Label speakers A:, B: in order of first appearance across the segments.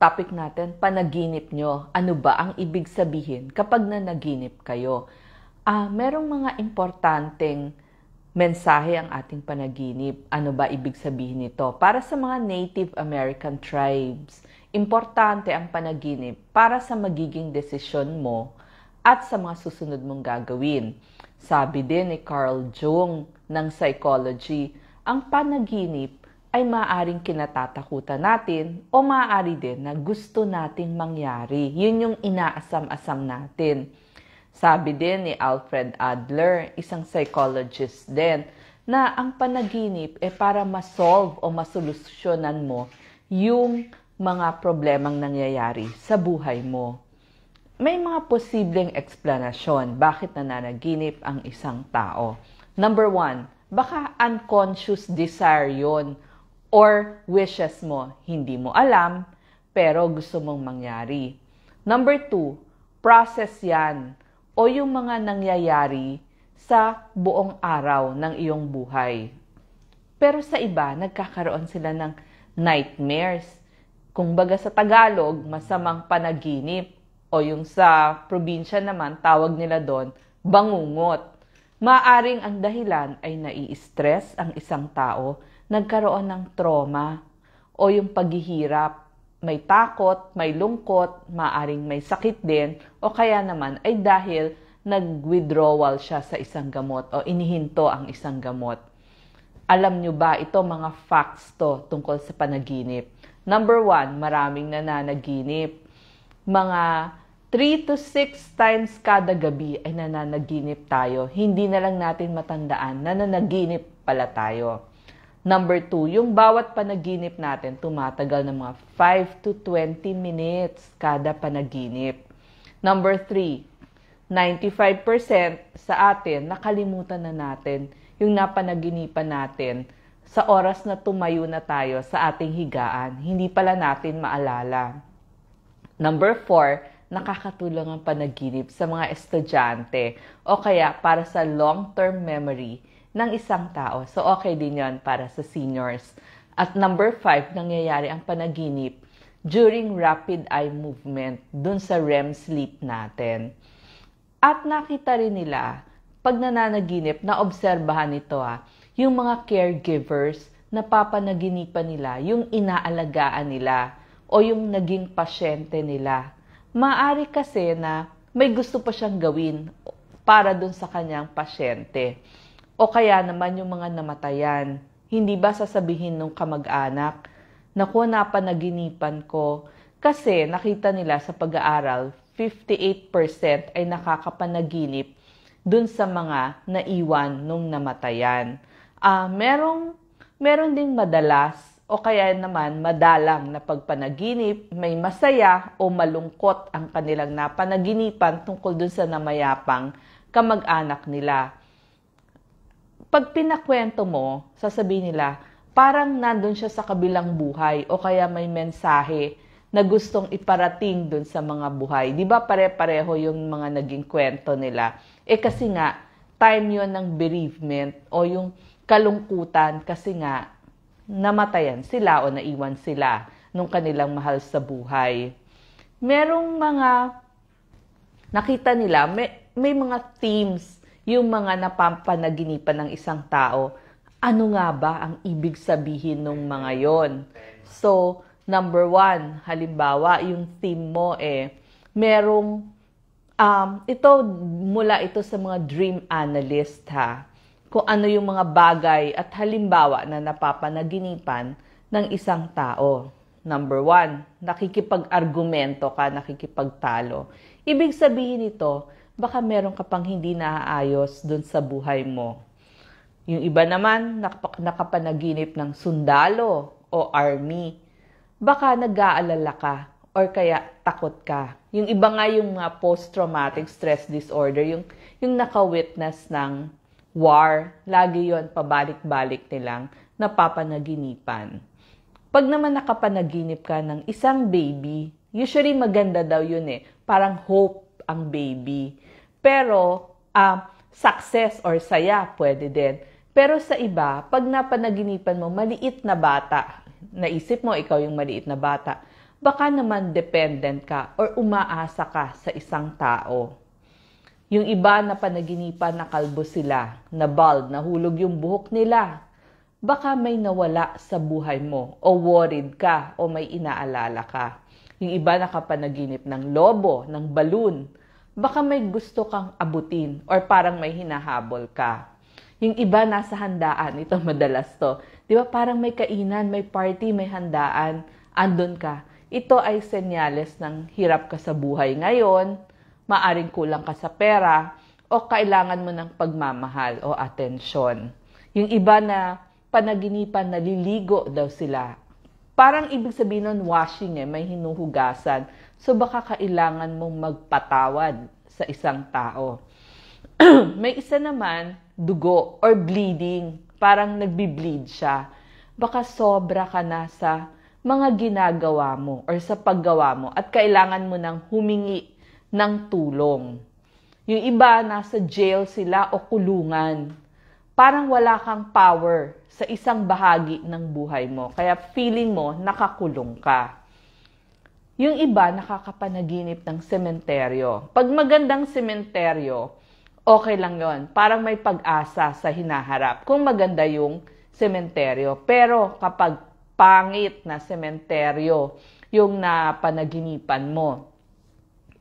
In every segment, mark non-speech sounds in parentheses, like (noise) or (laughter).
A: topic natin, panaginip nyo. Ano ba ang ibig sabihin kapag nanaginip kayo? Ah, merong mga importanteng mensahe ang ating panaginip. Ano ba ibig sabihin nito? Para sa mga Native American tribes, importante ang panaginip para sa magiging desisyon mo at sa mga susunod mong gagawin. Sabi din ni Carl Jung ng psychology, ang panaginip ay maaaring kinatatakutan natin o maaari din na gusto nating mangyari. Yun yung inaasam-asam natin. Sabi din ni Alfred Adler, isang psychologist din, na ang panaginip ay eh para masolve o masolusyonan mo yung mga problemang nangyayari sa buhay mo. May mga posibleng eksplanasyon bakit nananaginip ang isang tao. Number one, baka unconscious desire yon or wishes mo hindi mo alam pero gusto mong mangyari. Number two, process yan o yung mga nangyayari sa buong araw ng iyong buhay. Pero sa iba, nagkakaroon sila ng nightmares. Kung baga sa Tagalog, masamang panaginip. O yung sa probinsya naman, tawag nila doon, bangungot. Maaring ang dahilan ay nai-stress ang isang tao, nagkaroon ng trauma o yung paghihirap, may takot, may lungkot, maaring may sakit din o kaya naman ay dahil nag-withdrawal siya sa isang gamot o inihinto ang isang gamot. Alam nyo ba ito mga facts to tungkol sa panaginip? Number one, maraming nananaginip. Mga 3 to 6 times kada gabi ay nananaginip tayo. Hindi na lang natin matandaan, nananaginip pala tayo. Number 2, yung bawat panaginip natin tumatagal ng mga 5 to 20 minutes kada panaginip. Number 3, 95% sa atin nakalimutan na natin yung napanaginipan natin sa oras na tumayo na tayo sa ating higaan. Hindi pala natin maalala. Number 4, nakakatulong ang panaginip sa mga estudyante o kaya para sa long-term memory ng isang tao. So, okay din yon para sa seniors. At number five, nangyayari ang panaginip during rapid eye movement dun sa REM sleep natin. At nakita rin nila, pag nananaginip, naobserbahan nito ha, ah, yung mga caregivers, na napapanaginipan nila yung inaalagaan nila o yung naging pasyente nila Maari kasi na may gusto pa siyang gawin para dun sa kanyang pasyente. O kaya naman yung mga namatayan. Hindi ba sasabihin ng kamag-anak, naku, napanaginipan ko. Kasi nakita nila sa pag-aaral, 58% ay nakakapanaginip dun sa mga naiwan nung namatayan. Uh, merong, meron ding madalas o kaya naman madalang na pagpanaginip, may masaya o malungkot ang kanilang napanaginipan tungkol dun sa namayapang kamag-anak nila. Pag pinakwento mo, sasabihin nila, parang nandun siya sa kabilang buhay o kaya may mensahe na gustong iparating dun sa mga buhay. Di ba pare-pareho yung mga naging kwento nila? Eh kasi nga, time yon ng bereavement o yung kalungkutan kasi nga namatayan sila o naiwan sila nung kanilang mahal sa buhay. Merong mga nakita nila, may, may mga themes yung mga napampanaginipan ng isang tao. Ano nga ba ang ibig sabihin ng mga yon? So, number one, halimbawa, yung theme mo eh, merong, um, ito, mula ito sa mga dream analyst ha, kung ano yung mga bagay at halimbawa na napapanaginipan ng isang tao. Number one, nakikipag-argumento ka, nakikipagtalo. Ibig sabihin nito, baka meron ka pang hindi naaayos dun sa buhay mo. Yung iba naman, nakapanaginip ng sundalo o army. Baka nag-aalala ka or kaya takot ka. Yung iba nga yung mga post-traumatic stress disorder, yung, yung nakawitness ng war, lagi yon pabalik-balik nilang napapanaginipan. Pag naman nakapanaginip ka ng isang baby, usually maganda daw yun eh. Parang hope ang baby. Pero uh, success or saya pwede din. Pero sa iba, pag napanaginipan mo, maliit na bata, naisip mo ikaw yung maliit na bata, baka naman dependent ka or umaasa ka sa isang tao. Yung iba na panaginipan na kalbo sila, na bald, nahulog yung buhok nila. Baka may nawala sa buhay mo, o worried ka, o may inaalala ka. Yung iba na nakapanaginip ng lobo, ng balon. Baka may gusto kang abutin, or parang may hinahabol ka. Yung iba nasa handaan, ito madalas to. Di ba parang may kainan, may party, may handaan, andun ka. Ito ay senyales ng hirap ka sa buhay ngayon, maaring kulang ka sa pera o kailangan mo ng pagmamahal o atensyon. Yung iba na panaginipan naliligo daw sila. Parang ibig sabihin nun washing eh, may hinuhugasan. So baka kailangan mong magpatawad sa isang tao. (clears throat) may isa naman, dugo or bleeding. Parang nagbi-bleed siya. Baka sobra ka na sa mga ginagawa mo or sa paggawa mo at kailangan mo nang humingi ng tulong. Yung iba, nasa jail sila o kulungan. Parang wala kang power sa isang bahagi ng buhay mo. Kaya feeling mo, nakakulong ka. Yung iba, nakakapanaginip ng sementeryo. Pag magandang sementeryo, okay lang yon. Parang may pag-asa sa hinaharap kung maganda yung sementeryo. Pero kapag pangit na sementeryo yung napanaginipan mo,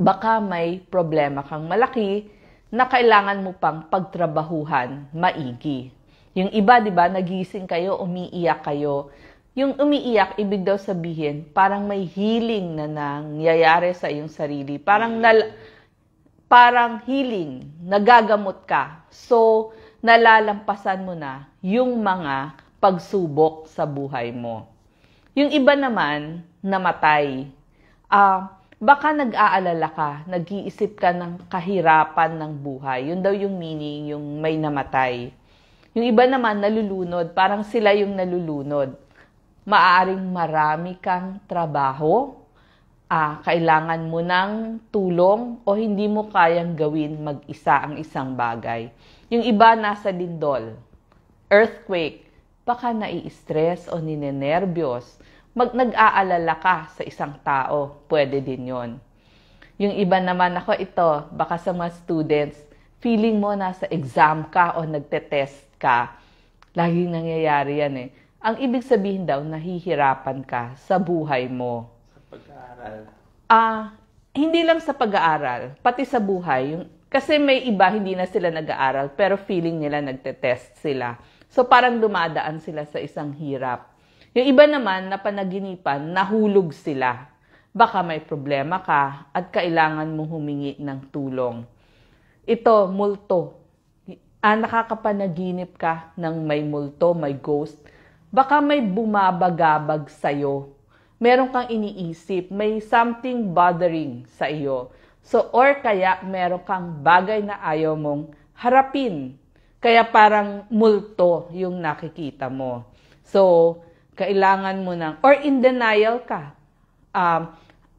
A: baka may problema kang malaki na kailangan mo pang pagtrabahuhan maigi. Yung iba, di ba, nagising kayo, umiiyak kayo. Yung umiiyak, ibig daw sabihin, parang may healing na nangyayari sa iyong sarili. Parang, nal- parang healing, nagagamot ka. So, nalalampasan mo na yung mga pagsubok sa buhay mo. Yung iba naman, namatay. Ah, uh, baka nag-aalala ka, nag-iisip ka ng kahirapan ng buhay. Yun daw yung meaning, yung may namatay. Yung iba naman nalulunod, parang sila yung nalulunod. Maaring marami kang trabaho, ah, kailangan mo ng tulong o hindi mo kayang gawin mag-isa ang isang bagay. Yung iba nasa lindol, earthquake, baka nai-stress o ninenervyos mag nag-aalala ka sa isang tao, pwede din yon. Yung iba naman ako ito, baka sa mga students, feeling mo nasa exam ka o nagte-test ka, laging nangyayari yan eh. Ang ibig sabihin daw, nahihirapan ka sa buhay mo. Sa pag-aaral. Ah, uh, hindi lang sa pag-aaral, pati sa buhay. Yung, kasi may iba, hindi na sila nag-aaral, pero feeling nila nagte-test sila. So parang dumadaan sila sa isang hirap yung iba naman na panaginipan, nahulog sila. Baka may problema ka at kailangan mo humingi ng tulong. Ito, multo. Ah, nakakapanaginip ka ng may multo, may ghost. Baka may bumabagabag sa'yo. Meron kang iniisip, may something bothering sa iyo. So, or kaya meron kang bagay na ayaw mong harapin. Kaya parang multo yung nakikita mo. So, kailangan mo ng, or in denial ka. Um,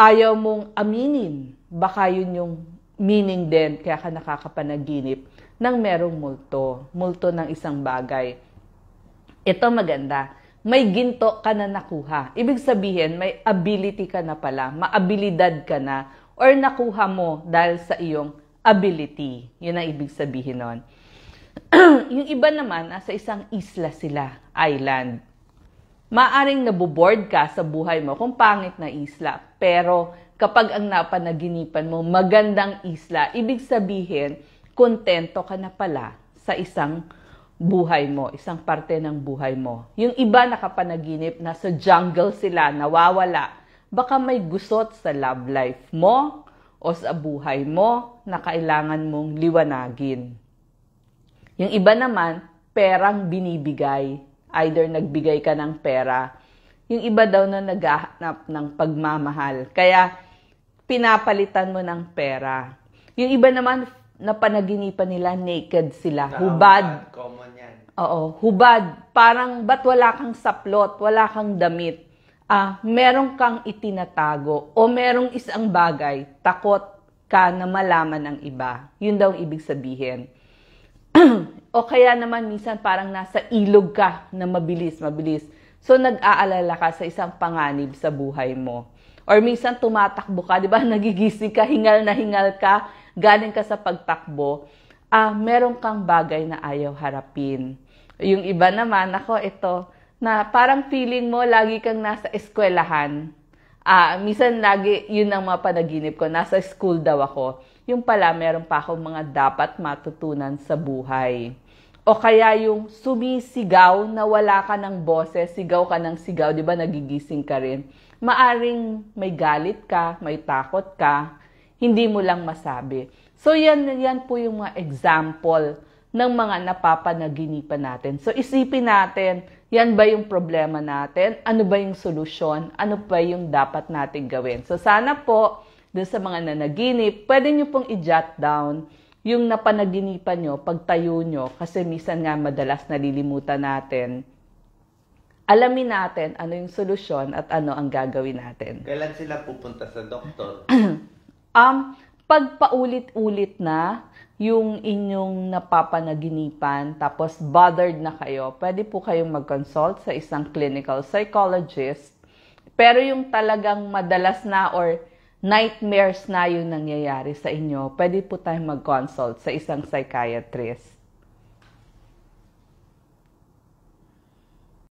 A: ayaw mong aminin. Baka yun yung meaning din, kaya ka nakakapanaginip ng merong multo, multo ng isang bagay. Ito maganda, may ginto ka na nakuha. Ibig sabihin, may ability ka na pala, maabilidad ka na, or nakuha mo dahil sa iyong ability. Yun ang ibig sabihin nun. (clears throat) yung iba naman, nasa isang isla sila, island. Maaring naboboard ka sa buhay mo kung pangit na isla, pero kapag ang napanaginipan mo magandang isla, ibig sabihin, kontento ka na pala sa isang buhay mo, isang parte ng buhay mo. Yung iba nakapanaginip na sa jungle sila, nawawala, baka may gusot sa love life mo o sa buhay mo na kailangan mong liwanagin. Yung iba naman, perang binibigay either nagbigay ka ng pera, yung iba daw na naghahanap ng pagmamahal. Kaya pinapalitan mo ng pera. Yung iba naman, napanaginipan nila, naked sila. hubad. Common yan. Oo, hubad. Parang, ba't wala kang saplot, wala kang damit? Ah, merong kang itinatago o merong isang bagay, takot ka na malaman ng iba. Yun daw ang ibig sabihin. (clears throat) o kaya naman minsan parang nasa ilog ka na mabilis, mabilis. So nag-aalala ka sa isang panganib sa buhay mo. Or minsan tumatakbo ka, 'di ba? (laughs) Nagigising ka, hingal na hingal ka, galing ka sa pagtakbo. Ah, meron kang bagay na ayaw harapin. Yung iba naman, ako ito, na parang feeling mo lagi kang nasa eskwelahan. Ah, minsan lagi 'yun ang mapanaginip ko, nasa school daw ako yung pala meron pa akong mga dapat matutunan sa buhay. O kaya yung sumisigaw na wala ka ng boses, sigaw ka ng sigaw, di ba nagigising ka rin. Maaring may galit ka, may takot ka, hindi mo lang masabi. So yan, yan po yung mga example ng mga napapanaginipan natin. So isipin natin, yan ba yung problema natin? Ano ba yung solusyon? Ano ba yung dapat natin gawin? So sana po, dun sa mga nanaginip, pwede nyo pong i-jot down yung napanaginipan nyo, pagtayo nyo, kasi minsan nga madalas nalilimutan natin. Alamin natin ano yung solusyon at ano ang gagawin natin. Kailan sila pupunta sa doktor? (clears throat) um, pag paulit-ulit na yung inyong napapanaginipan, tapos bothered na kayo, pwede po kayong mag-consult sa isang clinical psychologist. Pero yung talagang madalas na or nightmares na yung nangyayari sa inyo, pwede po tayong mag-consult sa isang psychiatrist.